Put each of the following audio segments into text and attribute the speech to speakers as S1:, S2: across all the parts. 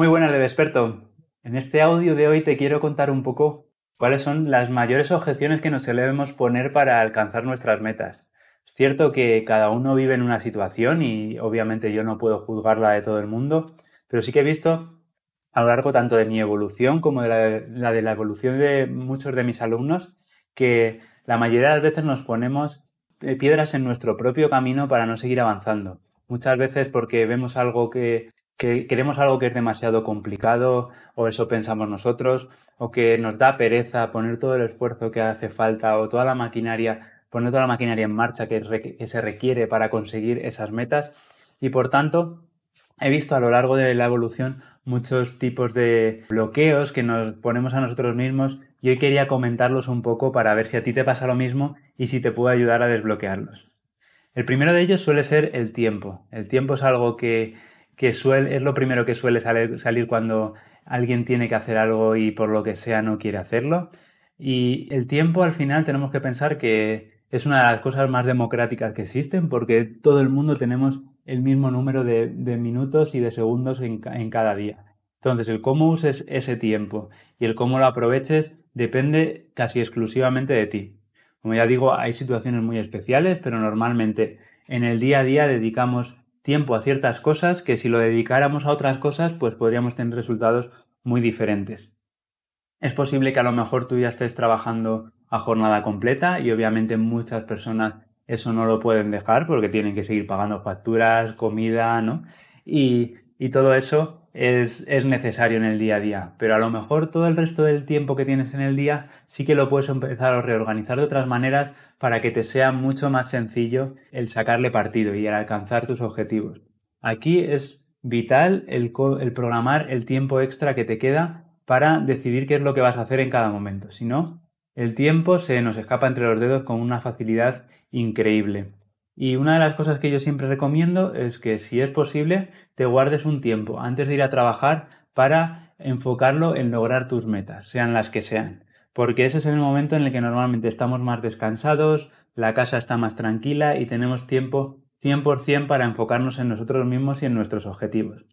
S1: Muy buenas, Desperto, En este audio de hoy te quiero contar un poco cuáles son las mayores objeciones que nos debemos poner para alcanzar nuestras metas. Es cierto que cada uno vive en una situación y obviamente yo no puedo juzgarla de todo el mundo, pero sí que he visto a lo largo tanto de mi evolución como de la, de la evolución de muchos de mis alumnos que la mayoría de las veces nos ponemos eh, piedras en nuestro propio camino para no seguir avanzando. Muchas veces porque vemos algo que que queremos algo que es demasiado complicado o eso pensamos nosotros o que nos da pereza poner todo el esfuerzo que hace falta o toda la maquinaria, poner toda la maquinaria en marcha que, se requiere para conseguir esas metas. Y por tanto, he visto a lo largo de la evolución muchos tipos de bloqueos que nos ponemos a nosotros mismos y hoy quería comentarlos un poco para ver si a ti te pasa lo mismo y si te puedo ayudar a desbloquearlos. El primero de ellos suele ser el tiempo. El tiempo es algo que que es lo primero que suele salir, cuando alguien tiene que hacer algo y por lo que sea no quiere hacerlo. Y el tiempo al final tenemos que pensar que es una de las cosas más democráticas que existen porque todo el mundo tenemos el mismo número de, minutos y de segundos en, en cada día. Entonces, el cómo uses ese tiempo y el cómo lo aproveches depende casi exclusivamente de ti. Como ya digo, hay situaciones muy especiales, pero normalmente en el día a día dedicamos tiempo a ciertas cosas que si lo dedicáramos a otras cosas, pues podríamos tener resultados muy diferentes. Es posible que a lo mejor tú ya estés trabajando a jornada completa y obviamente muchas personas eso no lo pueden dejar porque tienen que seguir pagando facturas, comida, ¿no? Y, y todo eso es, necesario en el día a día, pero a lo mejor todo el resto del tiempo que tienes en el día sí que lo puedes empezar a reorganizar de otras maneras para que te sea mucho más sencillo el sacarle partido y el alcanzar tus objetivos. Aquí es vital el, el programar el tiempo extra que te queda para decidir qué es lo que vas a hacer en cada momento. Si no, el tiempo se nos escapa entre los dedos con una facilidad increíble. Y una de las cosas que yo siempre recomiendo es que si es posible, te guardes un tiempo antes de ir a trabajar para enfocarlo en lograr tus metas, sean las que sean. Porque ese es el momento en el que normalmente estamos más descansados, la casa está más tranquila y tenemos tiempo 100% para enfocarnos en nosotros mismos y en nuestros objetivos.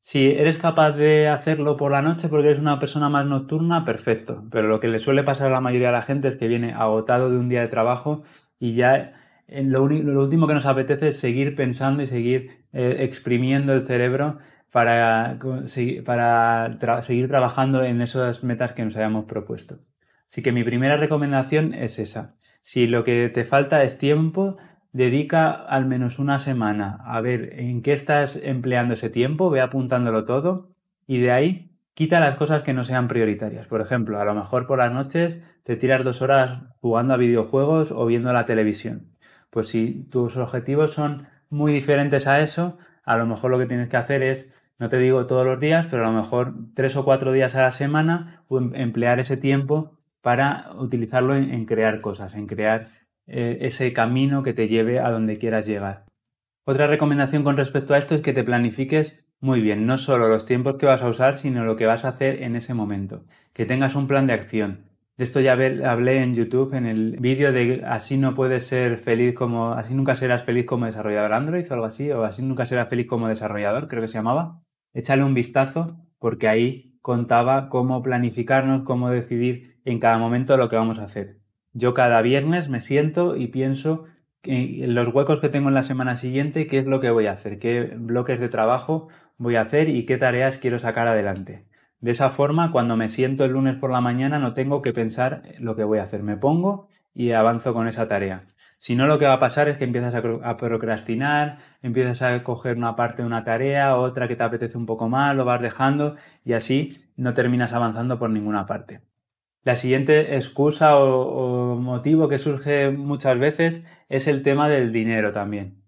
S1: Si eres capaz de hacerlo por la noche porque eres una persona más nocturna, perfecto. Pero lo que le suele pasar a la mayoría de la gente es que viene agotado de un día de trabajo y ya lo, último que nos apetece es seguir pensando y seguir eh, exprimiendo el cerebro para, seguir trabajando en esas metas que nos hayamos propuesto. Así que mi primera recomendación es esa. Si lo que te falta es tiempo, dedica al menos una semana a ver en qué estás empleando ese tiempo, ve apuntándolo todo y de ahí quita las cosas que no sean prioritarias. Por ejemplo, a lo mejor por las noches te tiras dos horas jugando a videojuegos o viendo la televisión. Pues si tus objetivos son muy diferentes a eso, a lo mejor lo que tienes que hacer es, no te digo todos los días, pero a lo mejor tres o cuatro días a la semana, em, emplear ese tiempo para utilizarlo en, crear cosas, en crear eh, ese camino que te lleve a donde quieras llegar. Otra recomendación con respecto a esto es que te planifiques muy bien, no solo los tiempos que vas a usar, sino lo que vas a hacer en ese momento, que tengas un plan de acción, de esto ya hablé en YouTube en el vídeo de así no puedes ser feliz como, así nunca serás feliz como desarrollador Android o algo así, o así nunca serás feliz como desarrollador, creo que se llamaba. Échale un vistazo porque ahí contaba cómo planificarnos, cómo decidir en cada momento lo que vamos a hacer. Yo cada viernes me siento y pienso en los huecos que tengo en la semana siguiente, qué es lo que voy a hacer, qué bloques de trabajo voy a hacer y qué tareas quiero sacar adelante. De esa forma, cuando me siento el lunes por la mañana, no tengo que pensar lo que voy a hacer. Me pongo y avanzo con esa tarea. Si no, lo que va a pasar es que empiezas a, procrastinar, empiezas a coger una parte de una tarea, otra que te apetece un poco más, lo vas dejando y así no terminas avanzando por ninguna parte. La siguiente excusa o, o motivo que surge muchas veces es el tema del dinero también.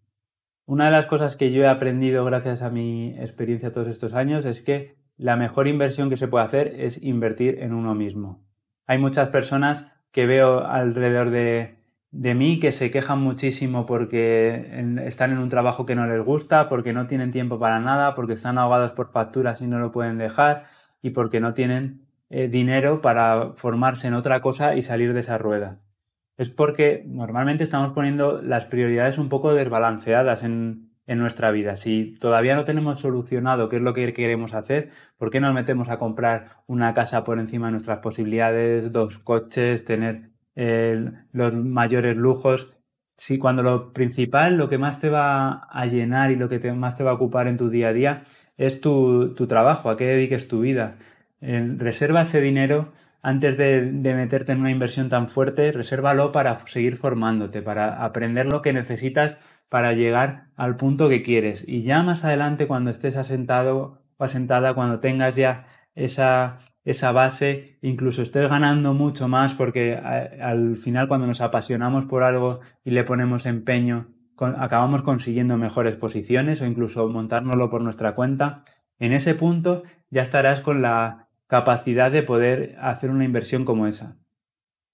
S1: Una de las cosas que yo he aprendido gracias a mi experiencia todos estos años es que la mejor inversión que se puede hacer es invertir en uno mismo. Hay muchas personas que veo alrededor de, mí que se quejan muchísimo porque están en un trabajo que no les gusta, porque no tienen tiempo para nada, porque están ahogados por facturas y no lo pueden dejar y porque no tienen eh, dinero para formarse en otra cosa y salir de esa rueda. Es porque normalmente estamos poniendo las prioridades un poco desbalanceadas en, en nuestra vida. Si todavía no tenemos solucionado qué es lo que queremos hacer, ¿por qué nos metemos a comprar una casa por encima de nuestras posibilidades, dos coches, tener eh, los mayores lujos? Si cuando lo principal, lo que más te va a llenar y lo que más te va a ocupar en tu día a día es tu, trabajo, a qué dediques tu vida. Eh, reserva ese dinero antes de, meterte en una inversión tan fuerte, resérvalo para seguir formándote, para aprender lo que necesitas para llegar al punto que quieres. Y ya más adelante, cuando estés asentado o asentada, cuando tengas ya esa, esa base, incluso estés ganando mucho más, porque al final cuando nos apasionamos por algo y le ponemos empeño, acabamos consiguiendo mejores posiciones o incluso montárnoslo por nuestra cuenta. En ese punto ya estarás con la capacidad de poder hacer una inversión como esa.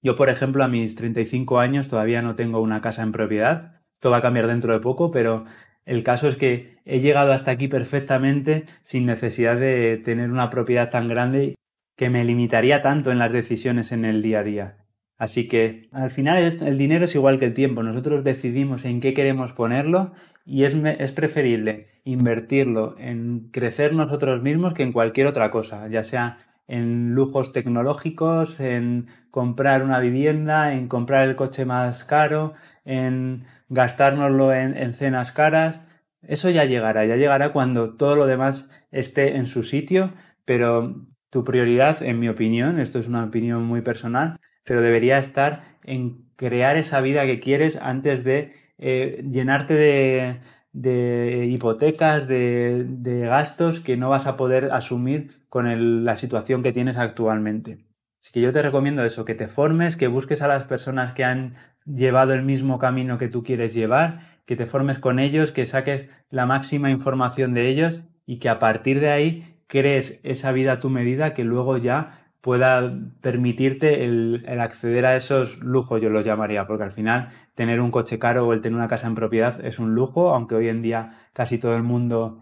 S1: Yo, por ejemplo, a mis 35 años todavía no tengo una casa en propiedad, todo va a cambiar dentro de poco, pero el caso es que he llegado hasta aquí perfectamente sin necesidad de tener una propiedad tan grande que me limitaría tanto en las decisiones en el día a día. Así que al final el dinero es igual que el tiempo. Nosotros decidimos en qué queremos ponerlo y es, es, preferible invertirlo en crecer nosotros mismos que en cualquier otra cosa, ya sea en lujos tecnológicos, en comprar una vivienda, en comprar el coche más caro, en gastárnoslo en, cenas caras. Eso ya llegará, ya llegará cuando todo lo demás esté en su sitio, pero tu prioridad, en mi opinión, esto es una opinión muy personal, pero debería estar en crear esa vida que quieres antes de eh, llenarte de, de hipotecas, de, de, gastos que no vas a poder asumir con la situación que tienes actualmente. Así que yo te recomiendo eso, que te formes, que busques a las personas que han llevado el mismo camino que tú quieres llevar, que te formes con ellos, que saques la máxima información de ellos y que a partir de ahí crees esa vida a tu medida que luego ya pueda permitirte el, acceder a esos lujos, yo los llamaría, porque al final tener un coche caro o el tener una casa en propiedad es un lujo, aunque hoy en día casi todo el mundo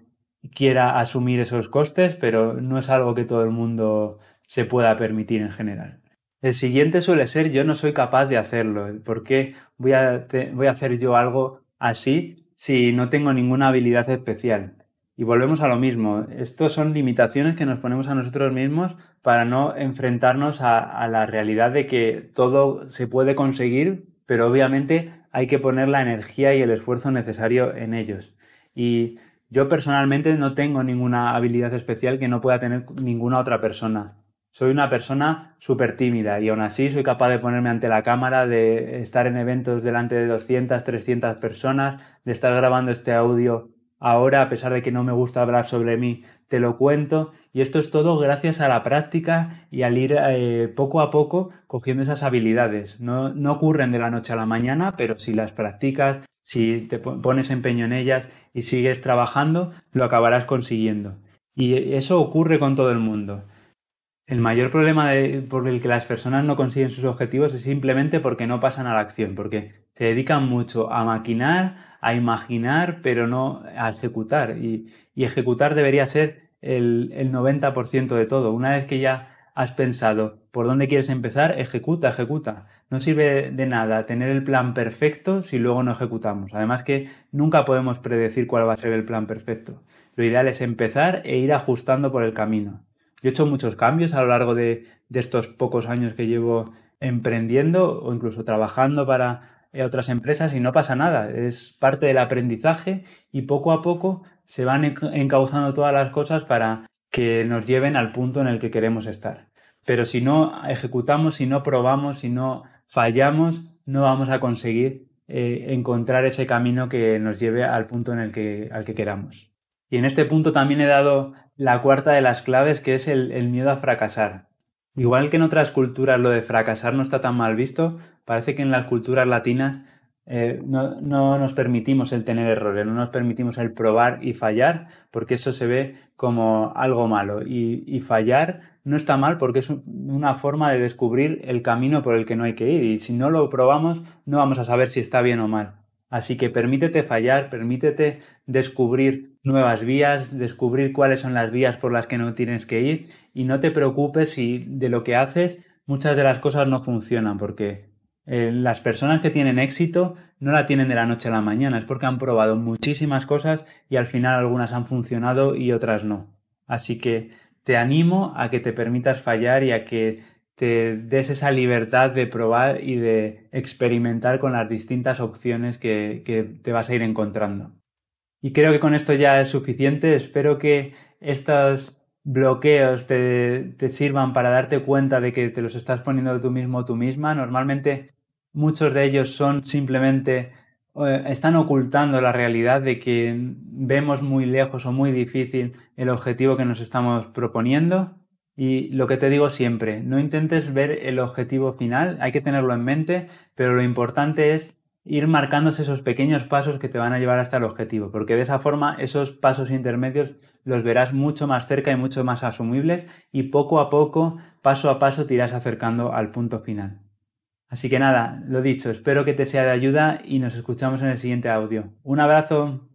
S1: quiera asumir esos costes, pero no es algo que todo el mundo se pueda permitir en general. El siguiente suele ser yo no soy capaz de hacerlo. ¿Por qué voy a, voy a hacer yo algo así si no tengo ninguna habilidad especial? Y volvemos a lo mismo. Estos son limitaciones que nos ponemos a nosotros mismos para no enfrentarnos a, a la realidad de que todo se puede conseguir, pero obviamente hay que poner la energía y el esfuerzo necesario en ellos. Y yo personalmente no tengo ninguna habilidad especial que no pueda tener ninguna otra persona soy una persona súper tímida y aún así soy capaz de ponerme ante la cámara, de estar en eventos delante de 200, 300 personas, de estar grabando este audio ahora, a pesar de que no me gusta hablar sobre mí, te lo cuento. Y esto es todo gracias a la práctica y al ir eh, poco a poco cogiendo esas habilidades. No, no ocurren de la noche a la mañana, pero si las practicas, si te pones empeño en ellas y sigues trabajando, lo acabarás consiguiendo. Y eso ocurre con todo el mundo. El mayor problema por el que las personas no consiguen sus objetivos es simplemente porque no pasan a la acción, porque se dedican mucho a maquinar, a imaginar, pero no a ejecutar. Y, ejecutar debería ser el, el 90% de todo. Una vez que ya has pensado por dónde quieres empezar, ejecuta, ejecuta. No sirve de nada tener el plan perfecto si luego no ejecutamos. Además que nunca podemos predecir cuál va a ser el plan perfecto. Lo ideal es empezar e ir ajustando por el camino. Yo he hecho muchos cambios a lo largo de, estos pocos años que llevo emprendiendo o incluso trabajando para eh, otras empresas y no pasa nada, es parte del aprendizaje y poco a poco se van encauzando todas las cosas para que nos lleven al punto en el que queremos estar. Pero si no ejecutamos, si no probamos, si no fallamos, no vamos a conseguir eh, encontrar ese camino que nos lleve al punto en el que, al que queramos. Y en este punto también he dado la cuarta de las claves, que es el, miedo a fracasar. Igual que en otras culturas lo de fracasar no está tan mal visto, parece que en las culturas latinas eh, no, nos permitimos el tener errores, no nos permitimos el probar y fallar, porque eso se ve como algo malo. Y, fallar no está mal porque es una forma de descubrir el camino por el que no hay que ir. Y si no lo probamos, no vamos a saber si está bien o mal. Así que permítete fallar, permítete descubrir nuevas vías, descubrir cuáles son las vías por las que no tienes que ir y no te preocupes si de lo que haces muchas de las cosas no funcionan porque eh, las personas que tienen éxito no la tienen de la noche a la mañana, es porque han probado muchísimas cosas y al final algunas han funcionado y otras no. Así que te animo a que te permitas fallar y a que te des esa libertad de probar y de experimentar con las distintas opciones que, que te vas a ir encontrando. Y creo que con esto ya es suficiente. Espero que estos bloqueos te, sirvan para darte cuenta de que te los estás poniendo tú mismo tú misma. Normalmente muchos de ellos son simplemente, eh, están ocultando la realidad de que vemos muy lejos o muy difícil el objetivo que nos estamos proponiendo. Y lo que te digo siempre, no intentes ver el objetivo final, hay que tenerlo en mente, pero lo importante es ir marcándose esos pequeños pasos que te van a llevar hasta el objetivo, porque de esa forma esos pasos intermedios los verás mucho más cerca y mucho más asumibles y poco a poco, paso a paso, te irás acercando al punto final. Así que nada, lo dicho, espero que te sea de ayuda y nos escuchamos en el siguiente audio. Un abrazo.